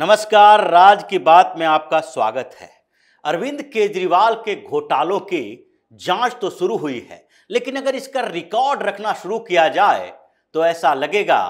नमस्कार राज की बात में आपका स्वागत है अरविंद केजरीवाल के घोटालों की जांच तो शुरू हुई है लेकिन अगर इसका रिकॉर्ड रखना शुरू किया जाए तो ऐसा लगेगा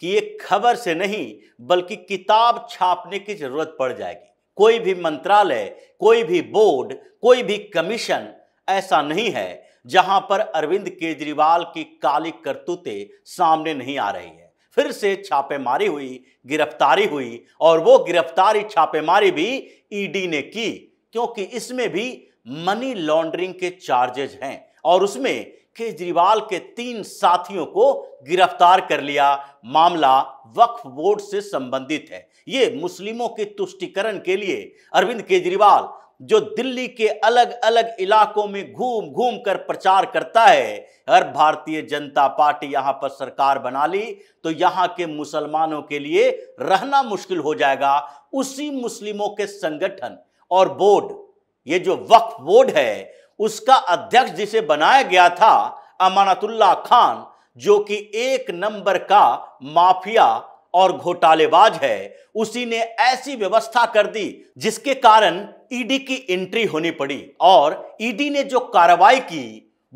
कि ये खबर से नहीं बल्कि किताब छापने की जरूरत पड़ जाएगी कोई भी मंत्रालय कोई भी बोर्ड कोई भी कमीशन ऐसा नहीं है जहां पर अरविंद केजरीवाल की काली करतूतें सामने नहीं आ रही है फिर से छापेमारी हुई गिरफ्तारी हुई और वो गिरफ्तारी छापेमारी भी ईडी e ने की क्योंकि इसमें भी मनी लॉन्ड्रिंग के चार्जेज हैं और उसमें केजरीवाल के तीन साथियों को गिरफ्तार कर लिया मामला वक्फ बोर्ड से संबंधित है ये मुस्लिमों के तुष्टिकरण के लिए अरविंद केजरीवाल जो दिल्ली के अलग अलग इलाकों में घूम घूम कर प्रचार करता है हर भारतीय जनता पार्टी यहाँ पर सरकार बना ली तो यहाँ के मुसलमानों के लिए रहना मुश्किल हो जाएगा उसी मुस्लिमों के संगठन और बोर्ड ये जो वक्फ बोर्ड है उसका अध्यक्ष जिसे बनाया गया था अमानतुल्ला खान जो कि एक नंबर का माफिया और घोटालेबाज है उसी ने ऐसी व्यवस्था कर दी जिसके कारण ईडी e की एंट्री होनी पड़ी और ईडी e ने जो कार्रवाई की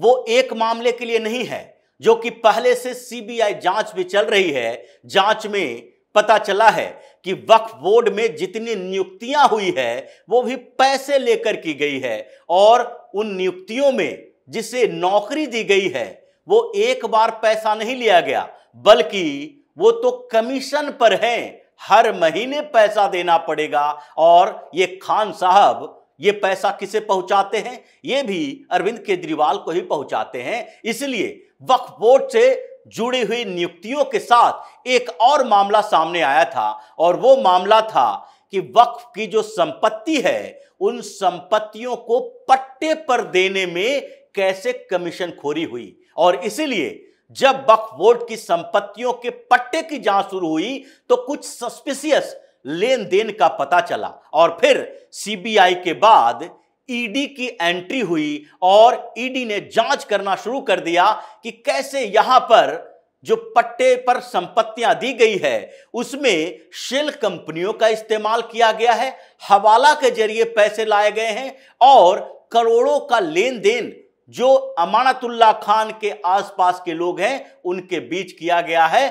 वो एक मामले के लिए नहीं है जो कि पहले से सीबीआई जांच भी चल रही है जांच में पता चला है कि वक्फ बोर्ड में जितनी नियुक्तियां हुई है वो भी पैसे लेकर की गई है और उन नियुक्तियों में जिसे नौकरी दी गई है वो एक बार पैसा नहीं लिया गया बल्कि वो तो कमीशन पर है हर महीने पैसा देना पड़ेगा और ये खान साहब ये पैसा किसे पहुंचाते हैं ये भी अरविंद केजरीवाल को ही पहुंचाते हैं इसलिए वक्फ बोर्ड से जुड़ी हुई नियुक्तियों के साथ एक और मामला सामने आया था और वो मामला था कि वक्फ की जो संपत्ति है उन संपत्तियों को पट्टे पर देने में कैसे कमीशन खोरी हुई और इसीलिए जब बकवोट की संपत्तियों के पट्टे की जांच शुरू हुई तो कुछ सस्पिशियस लेन देन का पता चला और फिर सीबीआई के बाद ईडी e की एंट्री हुई और ईडी e ने जांच करना शुरू कर दिया कि कैसे यहां पर जो पट्टे पर संपत्तियां दी गई है उसमें शेल कंपनियों का इस्तेमाल किया गया है हवाला के जरिए पैसे लाए गए हैं और करोड़ों का लेन देन जो अमानतुल्ला खान के आसपास के लोग हैं उनके बीच किया गया है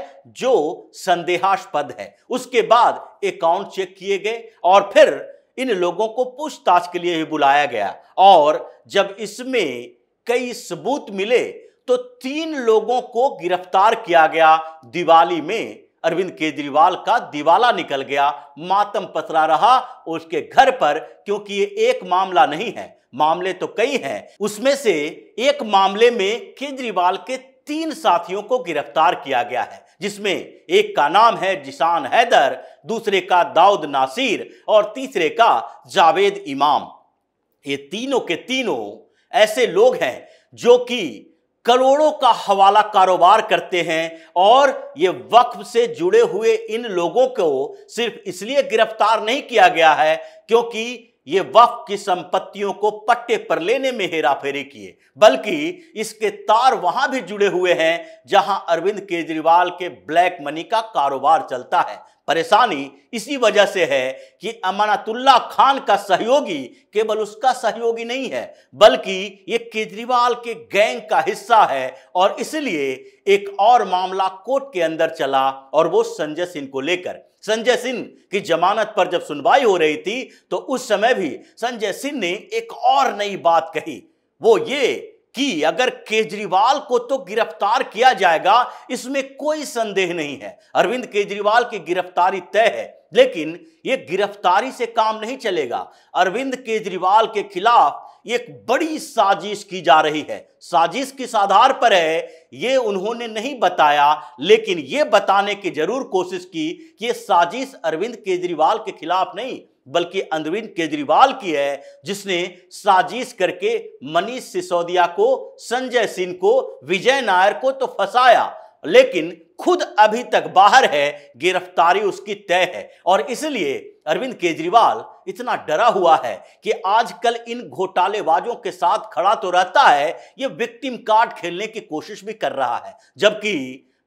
जो संदेहास्पद है उसके बाद अकाउंट चेक किए गए और फिर इन लोगों को पूछताछ के लिए भी बुलाया गया और जब इसमें कई सबूत मिले तो तीन लोगों को गिरफ्तार किया गया दिवाली में अरविंद केजरीवाल का दिवाला निकल गया मातम पसरा रहा उसके घर पर क्योंकि ये एक मामला नहीं है मामले तो कई हैं उसमें से एक मामले में केजरीवाल के तीन साथियों को गिरफ्तार किया गया है जिसमें एक का नाम है जिसान हैदर दूसरे का दाऊद नासिर और तीसरे का जावेद इमाम ये तीनों के तीनों ऐसे लोग हैं जो कि करोड़ों का हवाला कारोबार करते हैं और ये वक्फ से जुड़े हुए इन लोगों को सिर्फ इसलिए गिरफ्तार नहीं किया गया है क्योंकि ये वक्फ की संपत्तियों को पट्टे पर लेने में हेराफेरी किए बल्कि इसके तार वहां भी जुड़े हुए हैं जहां अरविंद केजरीवाल के ब्लैक मनी का कारोबार चलता है परेशानी इसी वजह से है कि अमानतुल्ला खान का सहयोगी केवल उसका सहयोगी नहीं है बल्कि ये केजरीवाल के गैंग का हिस्सा है और इसलिए एक और मामला कोर्ट के अंदर चला और वो संजय सिंह को लेकर संजय सिंह की जमानत पर जब सुनवाई हो रही थी तो उस समय भी संजय सिंह ने एक और नई बात कही वो ये कि अगर केजरीवाल को तो गिरफ्तार किया जाएगा इसमें कोई संदेह नहीं है अरविंद केजरीवाल की गिरफ्तारी तय है लेकिन यह गिरफ्तारी से काम नहीं चलेगा अरविंद केजरीवाल के खिलाफ एक बड़ी साजिश की जा रही है साजिश किस आधार पर है ये उन्होंने नहीं बताया लेकिन ये बताने की जरूर कोशिश की कि ये साजिश अरविंद केजरीवाल के खिलाफ नहीं बल्कि अरविंद केजरीवाल की है जिसने साजिश करके मनीष सिसोदिया को संजय सिंह को विजय नायर को तो फंसाया लेकिन खुद अभी तक बाहर है गिरफ्तारी उसकी तय है और इसलिए अरविंद केजरीवाल इतना डरा हुआ है कि आजकल इन घोटालेबाजों के साथ खड़ा तो रहता है ये विक्टिम कार्ड खेलने की कोशिश भी कर रहा है जबकि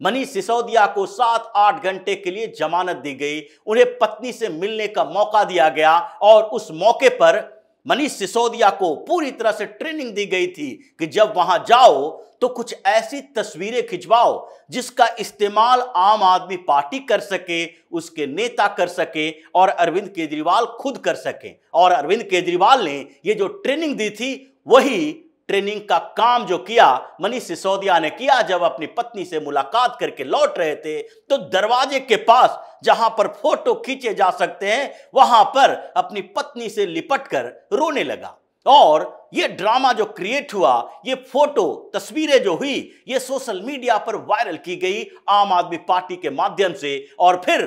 मनीष सिसोदिया को सात आठ घंटे के लिए जमानत दी गई उन्हें पत्नी से मिलने का मौका दिया गया और उस मौके पर मनीष सिसोदिया को पूरी तरह से ट्रेनिंग दी गई थी कि जब वहां जाओ तो कुछ ऐसी तस्वीरें खिंचवाओ जिसका इस्तेमाल आम आदमी पार्टी कर सके उसके नेता कर सके और अरविंद केजरीवाल खुद कर सके और अरविंद केजरीवाल ने ये जो ट्रेनिंग दी थी वही ट्रेनिंग का काम जो किया मनीष सिसोदिया ने किया जब अपनी पत्नी से मुलाकात करके लौट रहे थे तो दरवाजे के पास जहां पर फोटो खींचे जा सकते हैं वहां पर अपनी पत्नी से लिपट कर रोने लगा और ये ड्रामा जो क्रिएट हुआ ये फोटो तस्वीरें जो हुई ये सोशल मीडिया पर वायरल की गई आम आदमी पार्टी के माध्यम से और फिर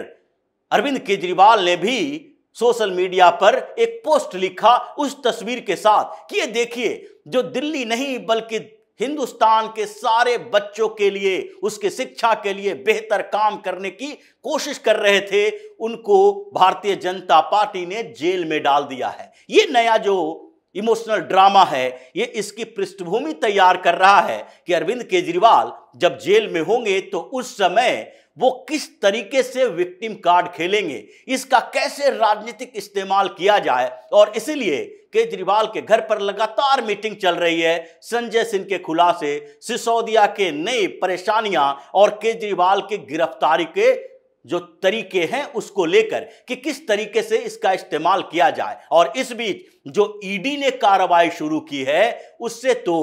अरविंद केजरीवाल ने भी सोशल मीडिया पर एक पोस्ट लिखा उस तस्वीर के साथ कि ये देखिए जो दिल्ली नहीं बल्कि हिंदुस्तान के सारे बच्चों के लिए उसके शिक्षा के लिए बेहतर काम करने की कोशिश कर रहे थे उनको भारतीय जनता पार्टी ने जेल में डाल दिया है ये नया जो इमोशनल ड्रामा है ये इसकी पृष्ठभूमि तैयार कर रहा है कि अरविंद केजरीवाल जब जेल में होंगे तो उस समय वो किस तरीके से विक्टिम कार्ड खेलेंगे इसका कैसे राजनीतिक इस्तेमाल किया जाए और इसीलिए केजरीवाल के घर पर लगातार मीटिंग चल रही है संजय सिंह के खुलासे सिसोदिया के नई परेशानियां और केजरीवाल की गिरफ्तारी के जो तरीके हैं उसको लेकर कि किस तरीके से इसका इस्तेमाल किया जाए और इस बीच जो ईडी ने कार्रवाई शुरू की है उससे तो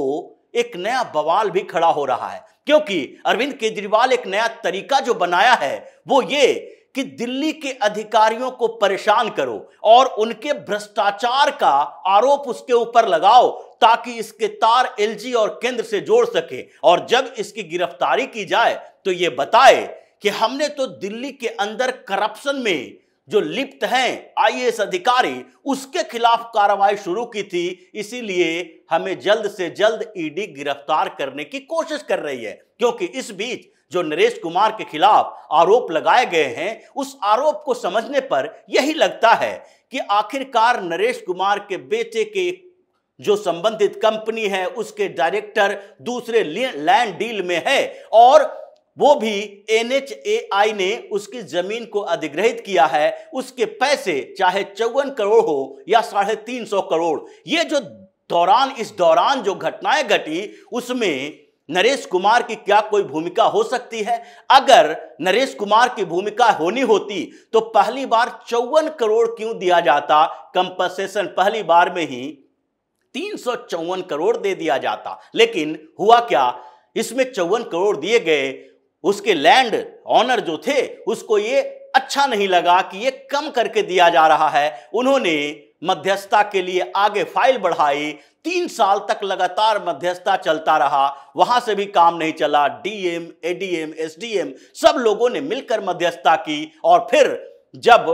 एक नया बवाल भी खड़ा हो रहा है क्योंकि अरविंद केजरीवाल एक नया तरीका जो बनाया है वो ये कि दिल्ली के अधिकारियों को परेशान करो और उनके भ्रष्टाचार का आरोप उसके ऊपर लगाओ ताकि इसके तार एलजी और केंद्र से जोड़ सके और जब इसकी गिरफ्तारी की जाए तो ये बताए कि हमने तो दिल्ली के अंदर करप्शन में जो लिप्त हैं आईएएस अधिकारी उसके खिलाफ कार्रवाई शुरू की थी इसीलिए हमें जल्द से जल्द ईडी e गिरफ्तार करने की कोशिश कर रही है क्योंकि इस बीच जो नरेश कुमार के खिलाफ आरोप लगाए गए हैं उस आरोप को समझने पर यही लगता है कि आखिरकार नरेश कुमार के बेटे के जो संबंधित कंपनी है उसके डायरेक्टर दूसरे लैंड डील में है और वो भी एन ने उसकी जमीन को अधिग्रहित किया है उसके पैसे चाहे चौवन करोड़ हो या साढ़े तीन सौ करोड़ ये जो दौरान इस दौरान जो घटनाएं घटी उसमें नरेश कुमार की क्या कोई भूमिका हो सकती है अगर नरेश कुमार की भूमिका होनी होती तो पहली बार चौवन करोड़ क्यों दिया जाता कंपनसेशन पहली बार में ही तीन सौ चौवन करोड़ दे दिया जाता लेकिन हुआ क्या इसमें चौवन करोड़ दिए गए उसके लैंड ऑनर जो थे उसको ये अच्छा नहीं लगा कि ये कम करके दिया जा रहा है उन्होंने मध्यस्थता के लिए आगे फाइल बढ़ाई तीन साल तक लगातार मध्यस्थता चलता रहा वहां से भी काम नहीं चला डीएम एडीएम एसडीएम सब लोगों ने मिलकर मध्यस्थता की और फिर जब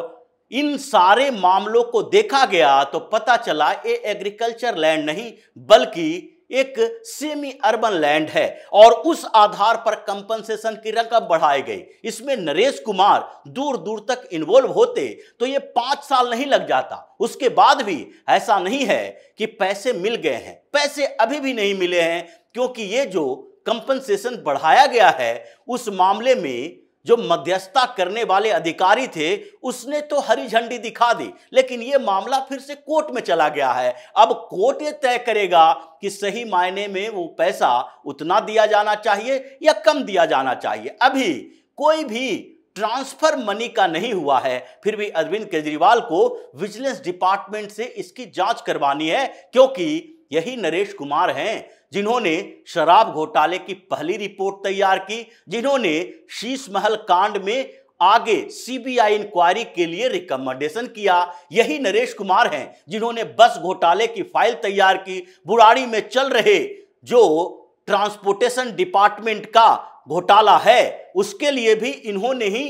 इन सारे मामलों को देखा गया तो पता चला ये एग्रीकल्चर लैंड नहीं बल्कि एक सेमी अर्बन लैंड है और उस आधार पर कंपनसेशन की रकम बढ़ाई गई इसमें नरेश कुमार दूर दूर तक इन्वॉल्व होते तो ये पाँच साल नहीं लग जाता उसके बाद भी ऐसा नहीं है कि पैसे मिल गए हैं पैसे अभी भी नहीं मिले हैं क्योंकि ये जो कंपनसेशन बढ़ाया गया है उस मामले में जो मध्यस्थता करने वाले अधिकारी थे उसने तो हरी झंडी दिखा दी लेकिन ये मामला फिर से कोर्ट में चला गया है अब कोर्ट ये तय करेगा कि सही मायने में वो पैसा उतना दिया जाना चाहिए या कम दिया जाना चाहिए अभी कोई भी ट्रांसफर मनी का नहीं हुआ है फिर भी अरविंद केजरीवाल को विजिलेंस डिपार्टमेंट से इसकी जांच करवानी है क्योंकि यही नरेश कुमार हैं जिन्होंने शराब घोटाले की पहली रिपोर्ट तैयार की जिन्होंने शीश महल कांड में आगे सीबीआई इंक्वायरी के लिए रिकमेंडेशन किया यही नरेश कुमार हैं जिन्होंने बस घोटाले की फाइल तैयार की बुराड़ी में चल रहे जो ट्रांसपोर्टेशन डिपार्टमेंट का घोटाला है उसके लिए भी इन्होंने ही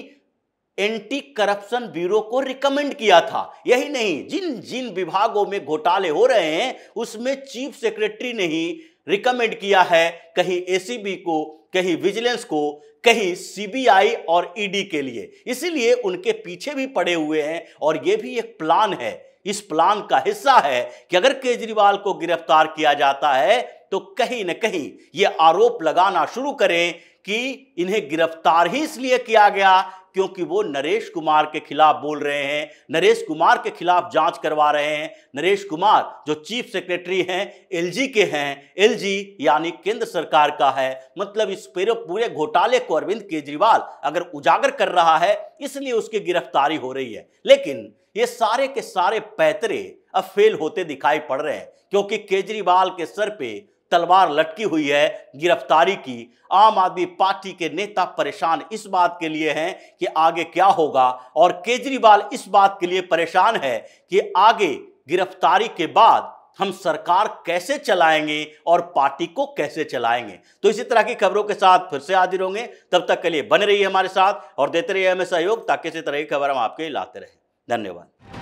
एंटी करप्शन ब्यूरो को रिकमेंड किया था यही नहीं जिन जिन विभागों में घोटाले हो रहे हैं उसमें चीफ सेक्रेटरी ने ही रिकमेंड किया है कहीं एसीबी को कहीं विजिलेंस को कहीं सीबीआई और ईडी e के लिए इसीलिए उनके पीछे भी पड़े हुए हैं और ये भी एक प्लान है इस प्लान का हिस्सा है कि अगर केजरीवाल को गिरफ्तार किया जाता है तो कहीं ना कहीं ये आरोप लगाना शुरू करें कि इन्हें गिरफ्तार ही इसलिए किया गया क्योंकि वो नरेश कुमार के खिलाफ बोल रहे हैं नरेश कुमार के खिलाफ जांच करवा रहे हैं नरेश कुमार जो चीफ सेक्रेटरी हैं एलजी के हैं एलजी यानी केंद्र सरकार का है मतलब इस पूरे पूरे घोटाले को अरविंद केजरीवाल अगर उजागर कर रहा है इसलिए उसकी गिरफ्तारी हो रही है लेकिन ये सारे के सारे पैतरे अब फेल होते दिखाई पड़ रहे हैं क्योंकि केजरीवाल के सर पे तलवार लटकी हुई है गिरफ्तारी की आम आदमी पार्टी के नेता परेशान इस बात के लिए हैं कि आगे क्या होगा और केजरीवाल इस बात के लिए परेशान है कि आगे गिरफ्तारी के बाद हम सरकार कैसे चलाएंगे और पार्टी को कैसे चलाएंगे तो इसी तरह की खबरों के साथ फिर से हाजिर होंगे तब तक के लिए बने रहिए हमारे साथ और देते रहिए हमें सहयोग ताकि इसी तरह की खबर हम आपके लाते रहें धन्यवाद